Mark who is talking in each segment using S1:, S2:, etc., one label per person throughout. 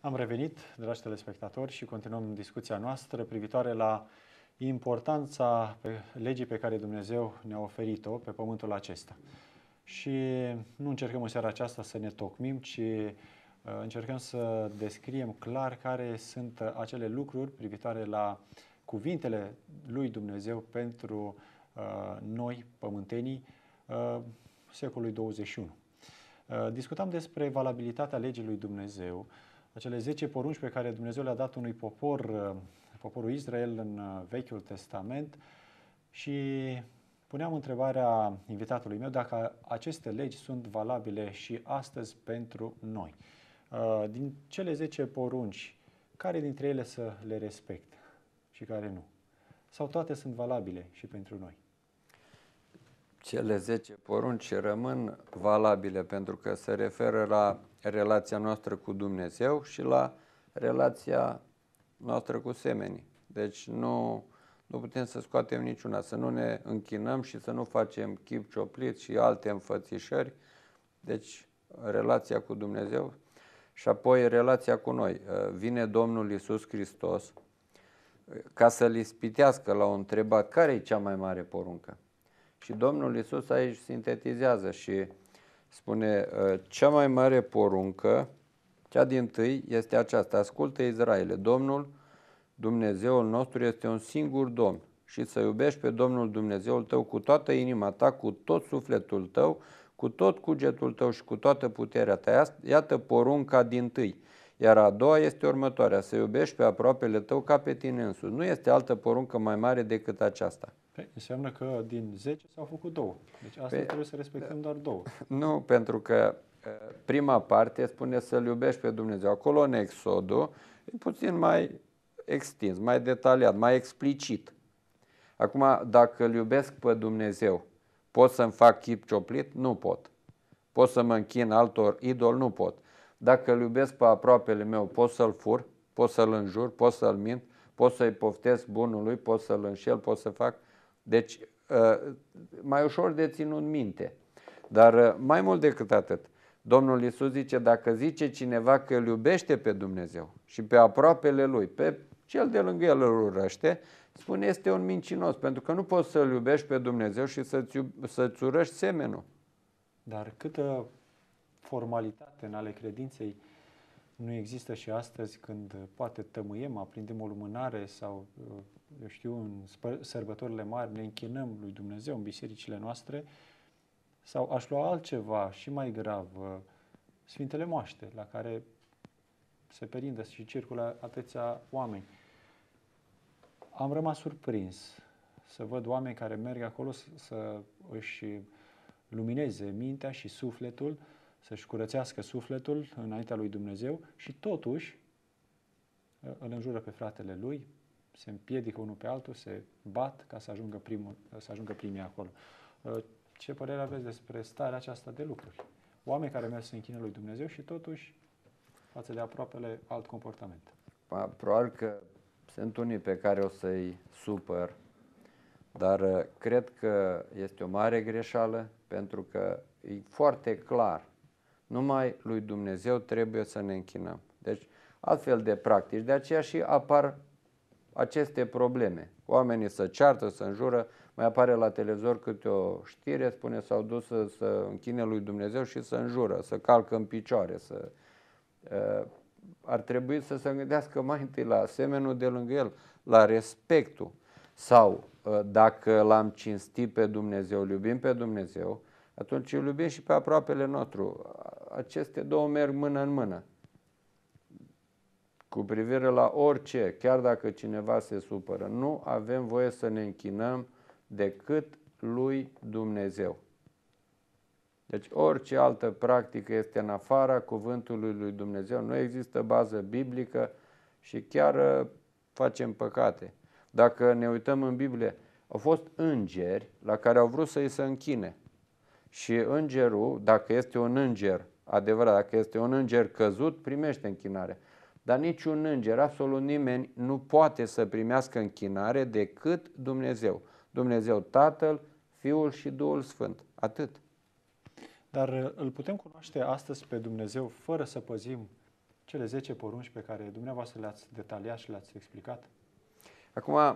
S1: Am revenit, dragi telespectatori, și continuăm discuția noastră privitoare la importanța pe legii pe care Dumnezeu ne-a oferit-o pe pământul acesta. Și nu încercăm în seara aceasta să ne tocmim, ci uh, încercăm să descriem clar care sunt uh, acele lucruri privitoare la cuvintele lui Dumnezeu pentru uh, noi, pământenii, secolului 21. Discutam despre valabilitatea legii lui Dumnezeu, acele 10 porunci pe care Dumnezeu le-a dat unui popor, uh, poporul Israel în uh, Vechiul Testament și puneam întrebarea invitatului meu dacă aceste legi sunt valabile și astăzi pentru noi. Uh, din cele 10 porunci, care dintre ele să le respect și care nu? Sau toate sunt valabile și pentru noi?
S2: Cele 10 porunci rămân valabile pentru că se referă la relația noastră cu Dumnezeu și la relația noastră cu semenii. Deci nu, nu putem să scoatem niciuna, să nu ne închinăm și să nu facem chip cioplit și alte înfățișări. Deci relația cu Dumnezeu și apoi relația cu noi. Vine Domnul Isus Hristos uh, ca să-l ispitească, la o întrebare care e cea mai mare poruncă. Și Domnul Isus aici sintetizează și Spune, ă, cea mai mare poruncă, cea din tâi, este aceasta. Ascultă Israele, Domnul Dumnezeul nostru este un singur Domn și să iubești pe Domnul Dumnezeul tău cu toată inima ta, cu tot sufletul tău, cu tot cugetul tău și cu toată puterea ta. Iată porunca din tâi. Iar a doua este următoarea, să iubești pe aproapele tău ca pe tine însuți. Nu este altă poruncă mai mare decât aceasta.
S1: Păi, înseamnă că din 10 s-au făcut două. Deci asta păi, trebuie să respectăm da. doar două.
S2: Nu, pentru că uh, prima parte spune să-L iubești pe Dumnezeu. Acolo în Exodul e puțin mai extins, mai detaliat, mai explicit. Acum, dacă îl iubesc pe Dumnezeu, pot să-mi fac chip cioplit? Nu pot. Pot să mă închin altor idol? Nu pot. Dacă îl iubesc pe aproapele meu, pot să-l fur, pot să-l înjur, pot să-l mint, pot să-i poftesc bunului, pot să-l înșel, pot să fac deci, ă, mai ușor de ținut minte. Dar ă, mai mult decât atât, Domnul Iisus zice, dacă zice cineva că îl iubește pe Dumnezeu și pe aproapele lui, pe cel de lângă el îl urăște, spune este un mincinos, pentru că nu poți să-L iubești pe Dumnezeu și să-ți, să-ți urăști semenul.
S1: Dar câtă formalitate în ale credinței nu există și astăzi când poate tămâiem, aprindem o lumânare sau ă, eu știu, în sărbătorile mari ne închinăm lui Dumnezeu în bisericile noastre, sau aș lua altceva și mai grav, uh, Sfintele Moaște, la care se perindă și circulă atâția oameni. Am rămas surprins să văd oameni care merg acolo să, să își lumineze mintea și sufletul, să-și curățească sufletul înaintea lui Dumnezeu și totuși uh, îl înjură pe fratele lui, se împiedică unul pe altul, se bat ca să ajungă, primul, să ajungă primii acolo. Uh, ce părere aveți despre starea aceasta de lucruri? Oameni care merg să închină lui Dumnezeu și totuși față de aproapele alt comportament.
S2: Probabil că sunt unii pe care o să-i supăr, dar uh, cred că este o mare greșeală pentru că e foarte clar. Numai lui Dumnezeu trebuie să ne închinăm. Deci, altfel de practici. De aceea și apar aceste probleme. Oamenii să ceartă, să înjură, mai apare la televizor câte o știre, spune s-au dus să, să închine lui Dumnezeu și să înjură, să calcă în picioare, să... Uh, ar trebui să se gândească mai întâi la semenul de lângă el, la respectul. Sau uh, dacă l-am cinstit pe Dumnezeu, îl iubim pe Dumnezeu, atunci îl iubim și pe aproapele nostru. Aceste două merg mână în mână cu privire la orice, chiar dacă cineva se supără. Nu avem voie să ne închinăm decât lui Dumnezeu. Deci orice altă practică este în afara cuvântului lui Dumnezeu. Nu există bază biblică și chiar uh, facem păcate. Dacă ne uităm în Biblie, au fost îngeri la care au vrut să îi se închine. Și îngerul, dacă este un înger adevărat, dacă este un înger căzut, primește închinare. Dar niciun înger, absolut nimeni, nu poate să primească închinare decât Dumnezeu. Dumnezeu Tatăl, Fiul și Duhul Sfânt. Atât.
S1: Dar uh, îl putem cunoaște astăzi pe Dumnezeu fără să păzim cele 10 porunci pe care dumneavoastră le-ați detaliat și le-ați explicat? Acum, uh,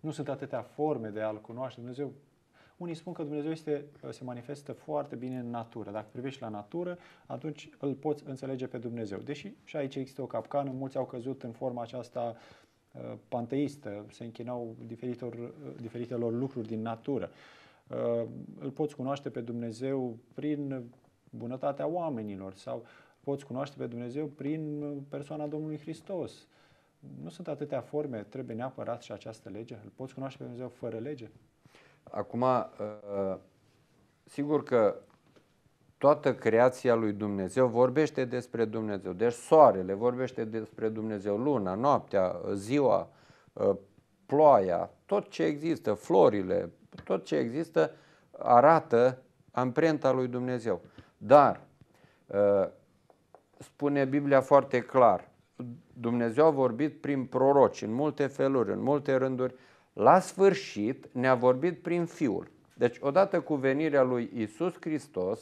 S1: nu sunt atâtea forme de a-L cunoaște. Dumnezeu unii spun că Dumnezeu este, uh, se manifestă foarte bine în natură. Dacă privești la natură, atunci îl poți înțelege pe Dumnezeu. Deși și aici există o capcană, mulți au căzut în forma aceasta uh, panteistă, se închinau diferitor, uh, diferitelor lucruri din natură. Îl poți cunoaște pe Dumnezeu prin bunătatea oamenilor sau poți cunoaște pe Dumnezeu prin persoana Domnului Hristos. Nu sunt atâtea forme, trebuie neapărat și această lege. Îl poți cunoaște pe Dumnezeu fără lege?
S2: Acum, uh, sigur că toată creația lui Dumnezeu vorbește despre Dumnezeu. Deci soarele vorbește despre Dumnezeu, luna, noaptea, ziua, uh, ploaia, tot ce există, florile, tot ce există arată amprenta lui Dumnezeu. Dar uh, spune Biblia foarte clar, Dumnezeu a vorbit prin proroci în multe feluri, în multe rânduri, la sfârșit ne-a vorbit prin Fiul. Deci odată cu venirea lui Isus Hristos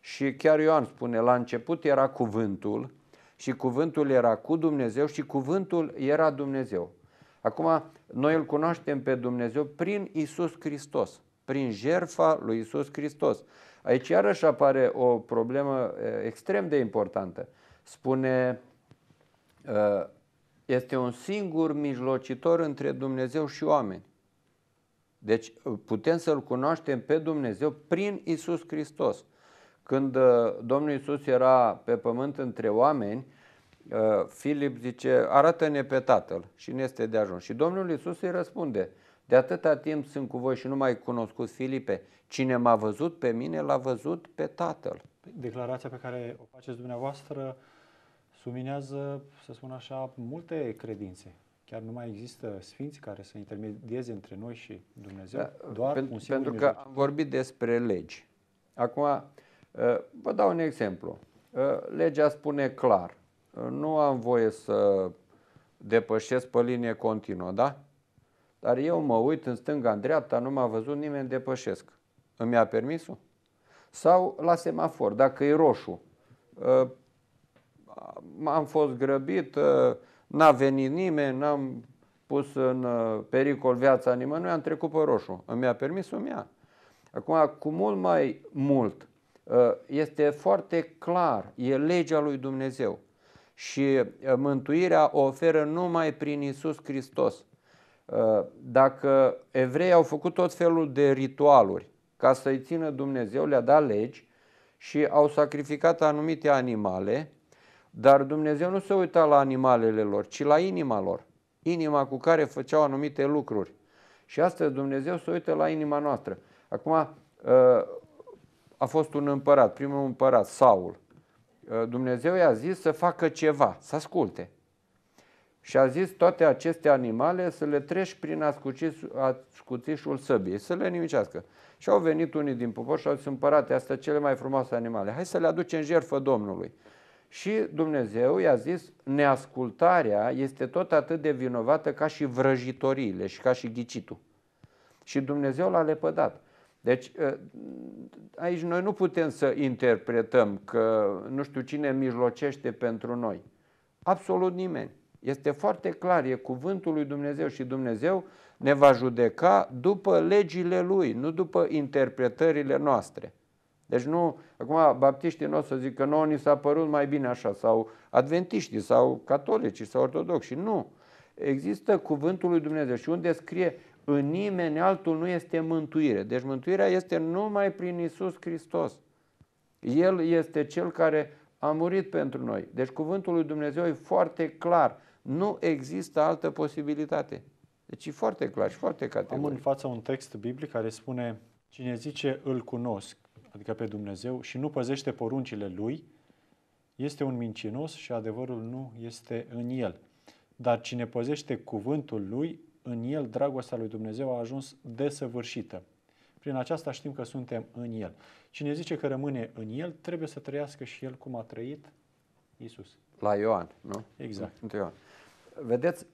S2: și chiar Ioan spune, la început era cuvântul și cuvântul era cu Dumnezeu și cuvântul era Dumnezeu. Acum noi îl cunoaștem pe Dumnezeu prin Isus Hristos, prin jerfa lui Isus Hristos. Aici iarăși apare o problemă eh, extrem de importantă. Spune eh, este un singur mijlocitor între Dumnezeu și oameni. Deci uh, putem să-L cunoaștem pe Dumnezeu prin Isus Hristos. Când uh, Domnul Isus era pe pământ între oameni, uh, Filip zice, arată-ne pe Tatăl și ne este de ajuns. Și Domnul Isus îi răspunde, de atâta timp sunt cu voi și nu mai cunoscut Filipe, cine m-a văzut pe mine l-a văzut
S1: pe Tatăl. Păi, declarația pe care o faceți dumneavoastră suminează, să spun așa, multe credințe. Chiar nu mai există sfinți care să intermedieze între noi și Dumnezeu, da, uh, doar pentru, un singur Pentru că
S2: am vorbit despre legi. Acum, uh, vă dau un exemplu. Uh, legea spune clar, nu am voie să depășesc pe linie continuă, da? Dar eu mă uit în stânga, în dreapta, nu m-a văzut nimeni, depășesc. Îmi a permisul? Sau la semafor, dacă e roșu, am fost grăbit, uh, n-a venit nimeni, n-am pus în uh, pericol viața nimănui, am trecut pe roșu. Îmi a permis, îmi ia. Acum, cu mult mai mult, uh, este foarte clar, e legea lui Dumnezeu. Și mântuirea o oferă numai prin Isus Hristos. Dacă evreii au făcut tot felul de ritualuri ca să-i țină Dumnezeu, le-a dat legi și au sacrificat anumite animale, dar Dumnezeu nu se uita la animalele lor, ci la inima lor. Inima cu care făceau anumite lucruri. Și astăzi Dumnezeu se uită la inima noastră. Acum, uh, a fost un împărat, primul împărat, Saul. Uh, Dumnezeu i-a zis să facă ceva, să asculte. Și a zis toate aceste animale să le treci prin ascuțișul săbiei, să le nimicească. Și au venit unii din popor și au zis, împărate, astea cele mai frumoase animale, hai să le aducem jertfă Domnului. Și Dumnezeu i-a zis, neascultarea este tot atât de vinovată ca și vrăjitoriile și ca și ghicitul. Și Dumnezeu l-a lepădat. Deci ă, aici noi nu putem să interpretăm că nu știu cine mijlocește pentru noi. Absolut nimeni. Este foarte clar, e cuvântul lui Dumnezeu și Dumnezeu ne va judeca după legile Lui, nu după interpretările noastre. Deci nu, acum baptiștii nu o să zic că nouă ni s-a părut mai bine așa, sau adventiștii, sau catolici, sau ortodoxi. Nu. Există cuvântul lui Dumnezeu și unde scrie în nimeni altul nu este mântuire. Deci mântuirea este numai prin Isus Hristos. El este cel care a murit pentru noi. Deci cuvântul lui Dumnezeu e foarte clar. Nu există altă posibilitate. Deci e foarte clar și foarte categoric. Am în
S1: față un text biblic care spune, cine zice îl cunosc adică pe Dumnezeu, și nu păzește poruncile lui, este un mincinos și adevărul nu este în el. Dar cine păzește cuvântul lui, în el dragostea lui Dumnezeu a ajuns desăvârșită. Prin aceasta știm că suntem în el. Cine zice că rămâne în el, trebuie să trăiască și el cum a trăit Isus.
S2: La Ioan, nu? Exact. Ioan. Vedeți,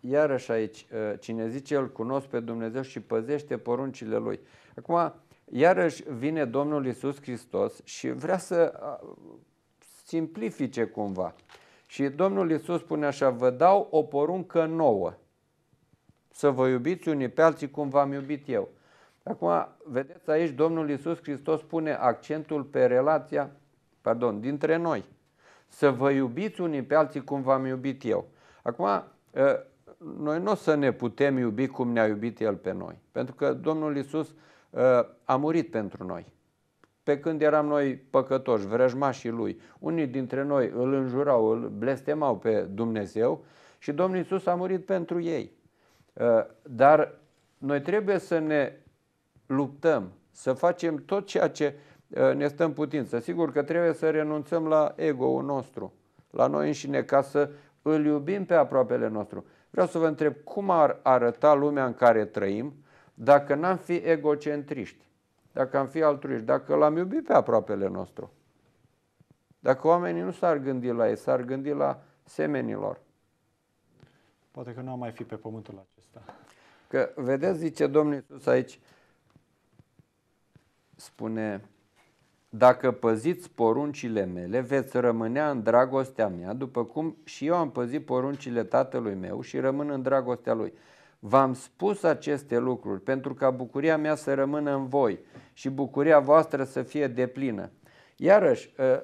S2: iarăși aici, cine zice el cunosc pe Dumnezeu și păzește poruncile lui. Acum, Iarăși vine Domnul Isus Hristos și vrea să simplifice cumva. Și Domnul Isus spune așa, vă dau o poruncă nouă, să vă iubiți unii pe alții cum v-am iubit eu. Acum, vedeți aici, Domnul Isus Hristos pune accentul pe relația, pardon, dintre noi. Să vă iubiți unii pe alții cum v-am iubit eu. Acum, noi nu o să ne putem iubi cum ne-a iubit El pe noi. Pentru că Domnul Isus Uh, a murit pentru noi. Pe când eram noi păcătoși, vrăjmașii lui, unii dintre noi îl înjurau, îl blestemau pe Dumnezeu și Domnul Iisus a murit pentru ei. Uh, dar noi trebuie să ne luptăm, să facem tot ceea ce uh, ne stăm putință. Sigur că trebuie să renunțăm la ego-ul nostru, la noi înșine, ca să îl iubim pe aproapele nostru. Vreau să vă întreb cum ar arăta lumea în care trăim dacă n-am fi egocentriști, dacă am fi altruiști, dacă l-am iubit pe aproapele nostru, dacă oamenii nu s-ar gândi la ei, s-ar gândi la semenilor.
S1: Poate că nu am mai fi pe pământul acesta.
S2: Că, vedeți, zice Domnul Iisus aici, spune, dacă păziți poruncile mele, veți rămâne în dragostea mea, după cum și eu am păzit poruncile tatălui meu și rămân în dragostea lui. V-am spus aceste lucruri pentru ca bucuria mea să rămână în voi și bucuria voastră să fie deplină. Iarăși, ă,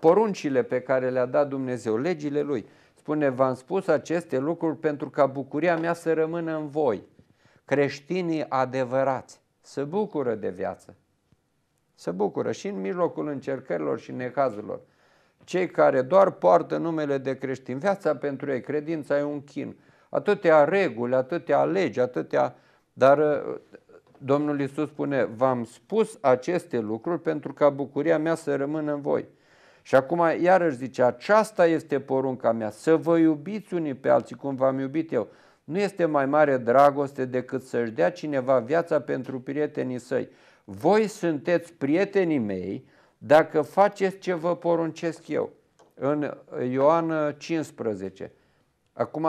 S2: poruncile pe care le-a dat Dumnezeu, legile lui, spune, v-am spus aceste lucruri pentru ca bucuria mea să rămână în voi. Creștinii adevărați se bucură de viață. Se bucură și în mijlocul încercărilor și necazurilor. Cei care doar poartă numele de creștin, viața pentru ei, credința e un chin, atâtea reguli, atâtea legi, atâtea... Dar uh, Domnul Iisus spune, v-am spus aceste lucruri pentru ca bucuria mea să rămână în voi. Și acum iarăși zice, aceasta este porunca mea, să vă iubiți unii pe alții cum v-am iubit eu. Nu este mai mare dragoste decât să-și dea cineva viața pentru prietenii săi. Voi sunteți prietenii mei dacă faceți ce vă poruncesc eu. În Ioan 15. Uh, acum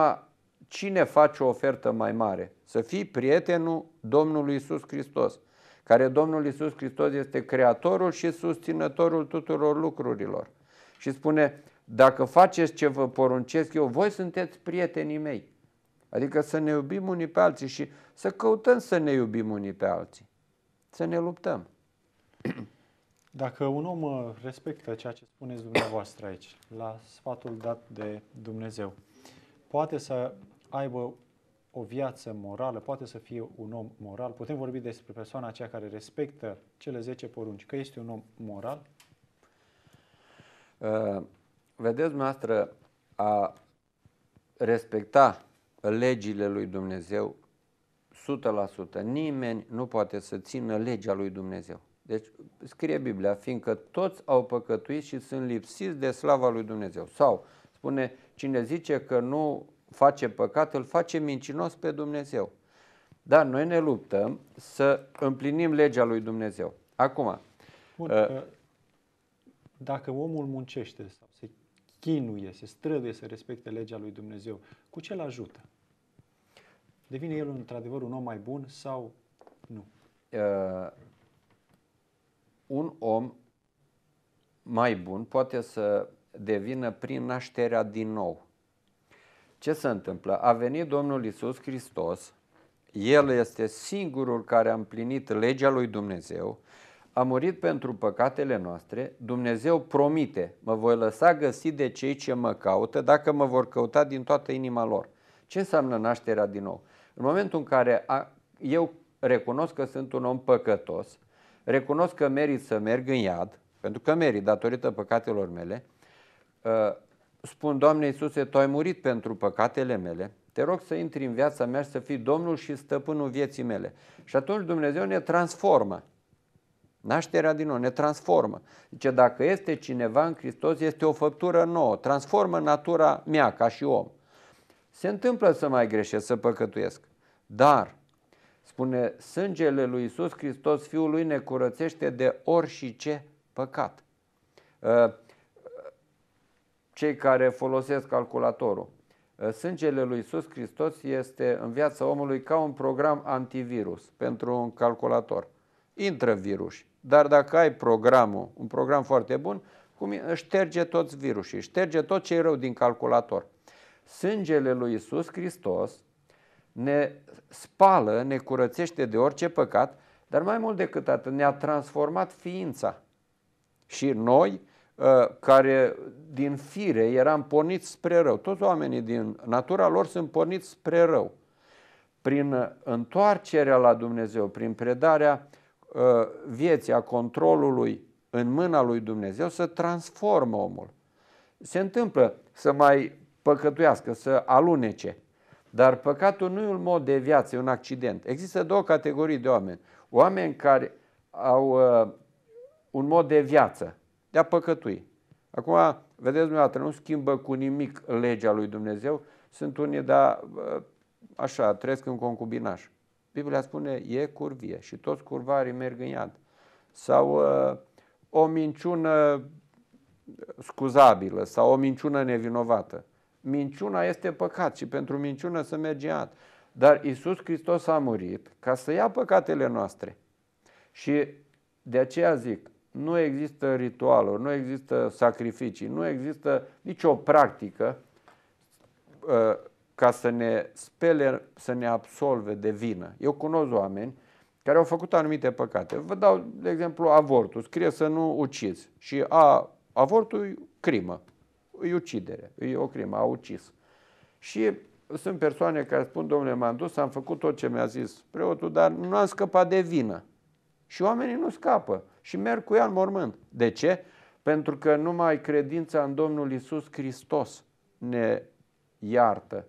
S2: cine face o ofertă mai mare? Să fii prietenul Domnului Isus Hristos, care Domnul Isus Hristos este creatorul și susținătorul tuturor lucrurilor. Și spune, dacă faceți ce vă poruncesc eu, voi sunteți prietenii mei. Adică să ne iubim unii pe alții și să căutăm să ne iubim unii pe alții.
S1: Să ne luptăm. Dacă un om uh, respectă ceea ce spuneți dumneavoastră aici, la sfatul dat de Dumnezeu, poate să aibă o viață morală, poate să fie un om moral. Putem vorbi despre persoana aceea care respectă cele 10 porunci, că este un om moral?
S2: Uh, vedeți, noastră, a respecta legile lui Dumnezeu 100%. Nimeni nu poate să țină legea lui Dumnezeu. Deci scrie Biblia, fiindcă toți au păcătuit și sunt lipsiți de slava lui Dumnezeu. Sau spune, cine zice că nu face păcat, îl face mincinos pe Dumnezeu. Dar noi ne luptăm să împlinim legea lui Dumnezeu. Acum,
S1: Bun, uh, dacă omul muncește sau se chinuie, se străduie să respecte legea lui Dumnezeu, cu ce îl ajută? Devine el într-adevăr un om mai bun sau
S2: nu? Uh, un om mai bun poate să devină prin nașterea din nou. Ce se întâmplă? A venit Domnul Isus Hristos, El este singurul care a împlinit legea lui Dumnezeu, a murit pentru păcatele noastre, Dumnezeu promite, mă voi lăsa găsit de cei ce mă caută dacă mă vor căuta din toată inima lor. Ce înseamnă nașterea din nou? În momentul în care a, eu recunosc că sunt un om păcătos, recunosc că merit să merg în iad, pentru că merit datorită păcatelor mele, ă, spun, Doamne Iisuse, Tu ai murit pentru păcatele mele, te rog să intri în viața mea și să fii Domnul și stăpânul vieții mele. Și atunci Dumnezeu ne transformă. Nașterea din nou ne transformă. Zice, dacă este cineva în Hristos, este o făptură nouă, transformă natura mea ca și om. Se întâmplă să mai greșesc, să păcătuiesc. Dar, spune, sângele lui Isus Hristos, Fiul lui, ne curățește de orice păcat. Ă, cei care folosesc calculatorul. Eh, sângele lui Iisus Hristos este în viața omului ca un program antivirus pentru un calculator. Intră virus, dar dacă ai programul, un program foarte bun, cum șterge toți virusii, șterge tot ce e rău din calculator. Sângele lui Iisus Hristos ne spală, ne curățește de orice păcat, dar mai mult decât atât ne-a transformat ființa. Și noi, Ă, care din fire eram porniți spre rău. Toți oamenii din natura lor sunt porniți spre rău. Prin întoarcerea la Dumnezeu, prin predarea ă, vieții, a controlului în mâna lui Dumnezeu, să transformă omul. Se întâmplă să mai păcătuiască, să alunece. Dar păcatul nu e un mod de viață, e un accident. Există două categorii de oameni. Oameni care au uh, un mod de viață de a păcătui. Acum, vedeți dumneavoastră, nu schimbă cu nimic legea lui Dumnezeu. Sunt unii, dar uh, așa, trăiesc în concubinaș. Biblia spune, e curvie și toți curvarii merg în iad. Sau uh, o minciună scuzabilă sau o minciună nevinovată. Minciuna este păcat și pentru minciună să merge iad. Dar Isus Hristos a murit ca să ia păcatele noastre. Și de aceea zic, nu există ritualuri, nu există sacrificii, nu există nicio practică uh, ca să ne spele, să ne absolve de vină. Eu cunosc oameni care au făcut anumite păcate. Vă dau, de exemplu, avortul. Scrie să nu ucizi. Și a, avortul e crimă. E ucidere. E o crimă. A ucis. Și sunt persoane care spun, domnule, m-am dus, am făcut tot ce mi-a zis preotul, dar nu am scăpat de vină. Și oamenii nu scapă și merg cu ea în mormânt. De ce? Pentru că numai credința în Domnul Isus Hristos ne iartă,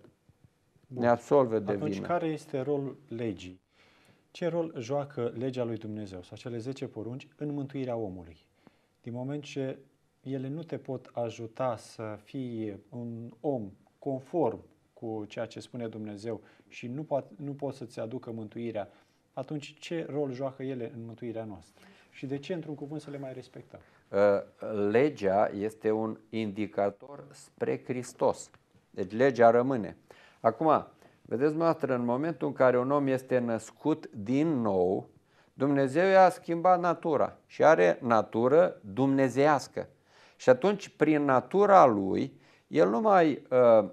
S2: Bun. ne absolvă de Atunci, vină.
S1: care este rolul legii? Ce rol joacă legea lui Dumnezeu sau cele 10 porunci în mântuirea omului? Din moment ce ele nu te pot ajuta să fii un om conform cu ceea ce spune Dumnezeu și nu, poate, nu pot să-ți aducă mântuirea, atunci ce rol joacă ele în mântuirea noastră? Și de ce, într-un cuvânt, să le mai respectăm?
S2: Ă, legea este un indicator spre Hristos. Deci legea rămâne. Acum, vedeți noastră, în momentul în care un om este născut din nou, Dumnezeu i-a schimbat natura și are natură dumnezeiască. Și atunci, prin natura lui, el nu mai uh,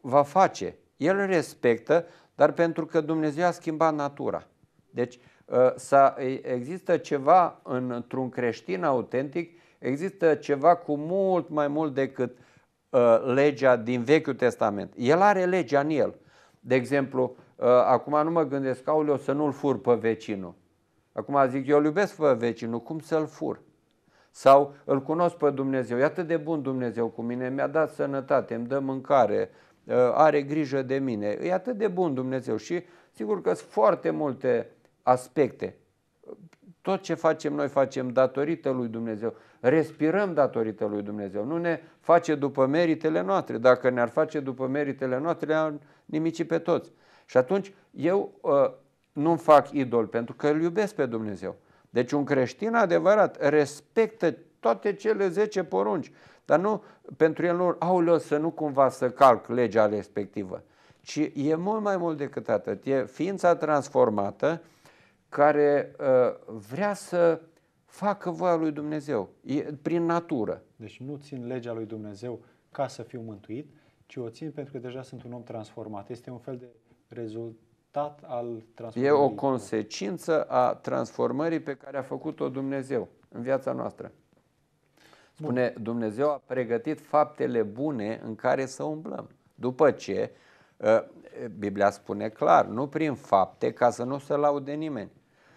S2: va face. El respectă, dar pentru că Dumnezeu a schimbat natura. Deci, să există ceva într-un creștin autentic, există ceva cu mult mai mult decât ă, legea din Vechiul Testament. El are legea în el. De exemplu, ă, acum nu mă gândesc, aoleu, să nu-l fur pe vecinul. Acum zic, eu îl iubesc pe vecinul, cum să-l fur? Sau îl cunosc pe Dumnezeu, e atât de bun Dumnezeu cu mine, mi-a dat sănătate, îmi dă mâncare, ă, are grijă de mine, e atât de bun Dumnezeu. Și sigur că sunt foarte multe aspecte. Tot ce facem noi facem datorită lui Dumnezeu. Respirăm datorită lui Dumnezeu. Nu ne face după meritele noastre. Dacă ne-ar face după meritele noastre, le ar nimici pe toți. Și atunci eu uh, nu fac idol pentru că îl iubesc pe Dumnezeu. Deci un creștin adevărat respectă toate cele 10 porunci, dar nu pentru el nu, aoleo, să nu cumva să calc legea respectivă, ci e mult mai mult decât atât. E ființa transformată care ă, vrea să facă
S1: voia lui Dumnezeu, prin natură. Deci nu țin legea lui Dumnezeu ca să fiu mântuit, ci o țin pentru că deja sunt un om transformat. Este un fel de rezultat al transformării. E o
S2: consecință a transformării pe care a făcut-o Dumnezeu în viața noastră. Spune, Bun. Dumnezeu a pregătit faptele bune în care să umblăm. După ce, ă, Biblia spune clar, nu prin fapte, ca să nu se laude nimeni,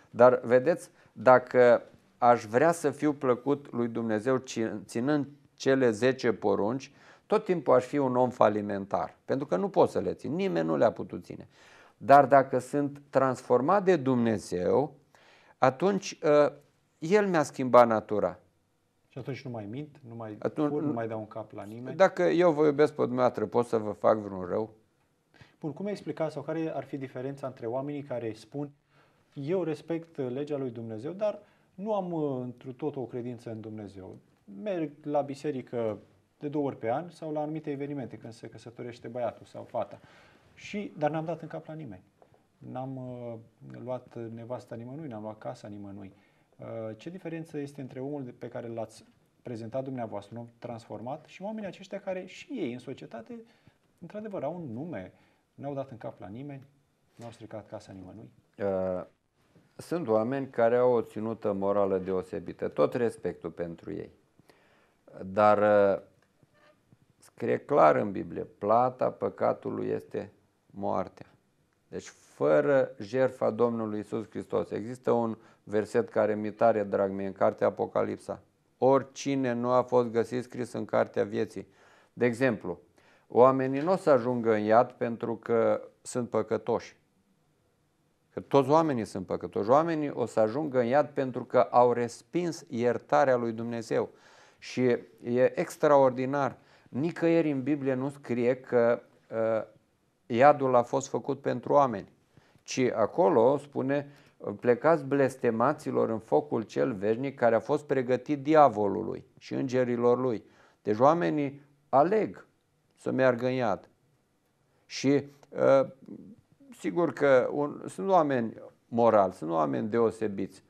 S2: dar vedeți, dacă aș vrea să fiu plăcut lui Dumnezeu ținând cele 10 porunci, tot timpul aș fi un om falimentar, pentru că nu pot să le țin, nimeni nu le-a putut ține. Dar dacă sunt transformat de Dumnezeu, atunci uh, El mi-a schimbat natura.
S1: Și atunci nu mai mint, nu mai, atunci, fur, nu mai dau un cap la nimeni. Dacă eu
S2: vă iubesc pe dumneavoastră, pot să vă fac vreun rău?
S1: Bun, cum ai explicat sau care ar fi diferența între oamenii care spun eu respect uh, legea lui Dumnezeu, dar nu am uh, întru tot o credință în Dumnezeu. Merg la biserică de două ori pe an sau la anumite evenimente când se căsătorește băiatul sau fata. Și, dar n-am dat în cap la nimeni. N-am uh, luat nevasta nimănui, n-am luat casa nimănui. Uh, ce diferență este între omul pe care l-ați prezentat dumneavoastră, un om transformat, și oamenii aceștia care și ei în societate, într-adevăr, au un nume, n-au dat în cap la nimeni, n-au stricat casa nimănui?
S2: Uh, sunt oameni care au o ținută morală deosebită, tot respectul pentru ei. Dar uh, scrie clar în Biblie, plata păcatului este moartea. Deci fără jertfa Domnului Isus Hristos. Există un verset care mi tare drag mie în cartea Apocalipsa. Oricine nu a fost găsit scris în cartea vieții. De exemplu, oamenii nu o să ajungă în iad pentru că sunt păcătoși. Că toți oamenii sunt păcătoși. Oamenii o să ajungă în iad pentru că au respins iertarea lui Dumnezeu. Și e extraordinar. Nicăieri în Biblie nu scrie că uh, iadul a fost făcut pentru oameni, ci acolo spune uh, plecați blestemaților în focul cel veșnic care a fost pregătit diavolului și îngerilor lui. Deci oamenii aleg să meargă în iad. Și uh, sigur că un, sunt oameni morali, sunt oameni deosebiți,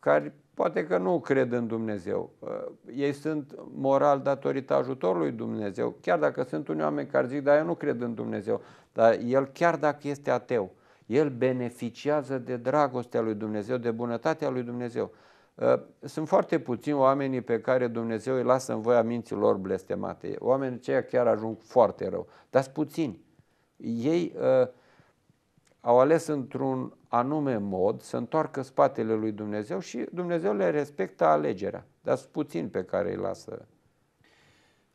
S2: care poate că nu cred în Dumnezeu. Uh, ei sunt moral datorită ajutorului Dumnezeu, chiar dacă sunt unii oameni care zic, dar eu nu cred în Dumnezeu, dar el chiar dacă este ateu, el beneficiază de dragostea lui Dumnezeu, de bunătatea lui Dumnezeu. Uh, sunt foarte puțini oamenii pe care Dumnezeu îi lasă în voia minților blestemate. Oamenii aceia chiar ajung foarte rău, dar sunt puțini. Ei uh, au ales într-un anume mod să întoarcă spatele lui Dumnezeu și Dumnezeu le respectă alegerea, dar sunt puțin pe care îi lasă.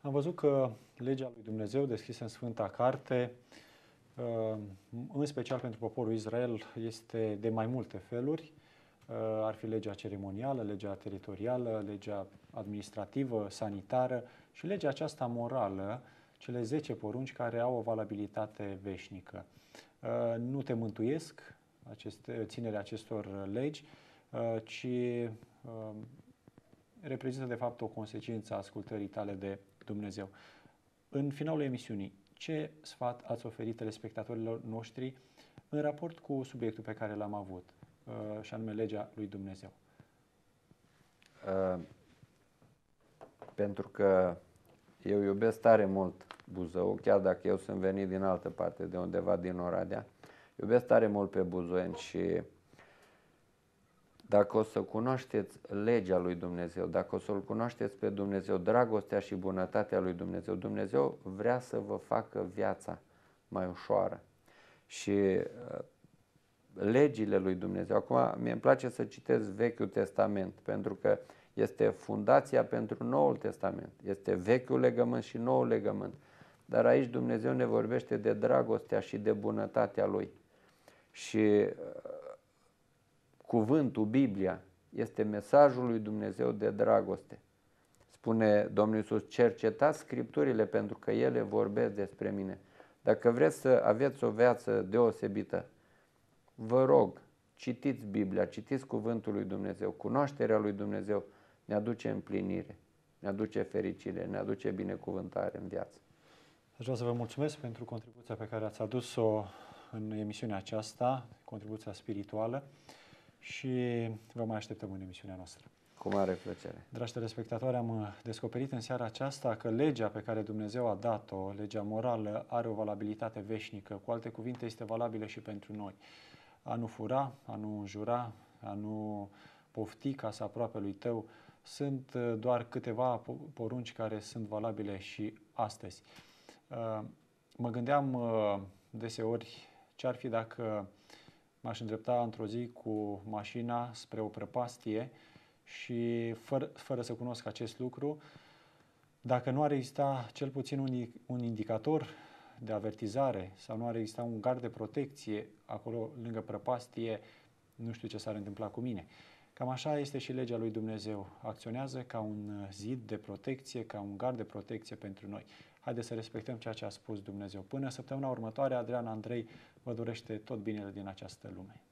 S1: Am văzut că legea lui Dumnezeu deschisă în Sfânta Carte, uh, în special pentru poporul Israel, este de mai multe feluri. Uh, ar fi legea ceremonială, legea teritorială, legea administrativă, sanitară și legea aceasta morală, cele 10 porunci care au o valabilitate veșnică. Uh, nu te mântuiesc acest, ținerea acestor legi, uh, ci um, reprezintă de fapt o consecință a ascultării tale de Dumnezeu. În finalul emisiunii, ce sfat ați oferit telespectatorilor noștri în raport cu subiectul pe care l-am avut, uh, și anume legea lui Dumnezeu?
S2: Uh, pentru că eu iubesc tare mult Buzău, chiar dacă eu sunt venit din altă parte, de undeva din Oradea. Iubesc tare mult pe buzoeni și dacă o să cunoașteți legea lui Dumnezeu, dacă o să-L cunoașteți pe Dumnezeu, dragostea și bunătatea lui Dumnezeu, Dumnezeu vrea să vă facă viața mai ușoară. Și uh, legile lui Dumnezeu. Acum, mie îmi place să citesc Vechiul Testament, pentru că este fundația pentru Noul Testament. Este Vechiul Legământ și Noul Legământ. Dar aici Dumnezeu ne vorbește de dragostea și de bunătatea Lui. Și uh, cuvântul, Biblia, este mesajul lui Dumnezeu de dragoste. Spune Domnul Iisus, cercetați scripturile pentru că ele vorbesc despre mine. Dacă vreți să aveți o viață deosebită, vă rog, citiți Biblia, citiți cuvântul lui Dumnezeu. Cunoașterea lui Dumnezeu ne aduce împlinire, ne aduce fericire, ne aduce binecuvântare în viață.
S1: Aș vrea să vă mulțumesc pentru contribuția pe care ați adus-o în emisiunea aceasta, contribuția spirituală și vă mai așteptăm în emisiunea noastră. Cu mare plăcere. Dragi telespectatori, am descoperit în seara aceasta că legea pe care Dumnezeu a dat-o, legea morală, are o valabilitate veșnică. Cu alte cuvinte, este valabilă și pentru noi. A nu fura, a nu înjura, a nu pofti aproape lui tău, sunt doar câteva porunci care sunt valabile și astăzi. Ă, mă gândeam ă, deseori ce ar fi dacă m-aș îndrepta într-o zi cu mașina spre o prăpastie și fără, fără să cunosc acest lucru, dacă nu ar exista cel puțin un, un indicator de avertizare sau nu ar exista un gard de protecție acolo lângă prăpastie, nu știu ce s-ar întâmpla cu mine. Cam așa este și legea lui Dumnezeu. Acționează ca un zid de protecție, ca un gard de protecție pentru noi haideți să respectăm ceea ce a spus Dumnezeu. Până săptămâna următoare, Adrian Andrei vă dorește tot binele din această lume.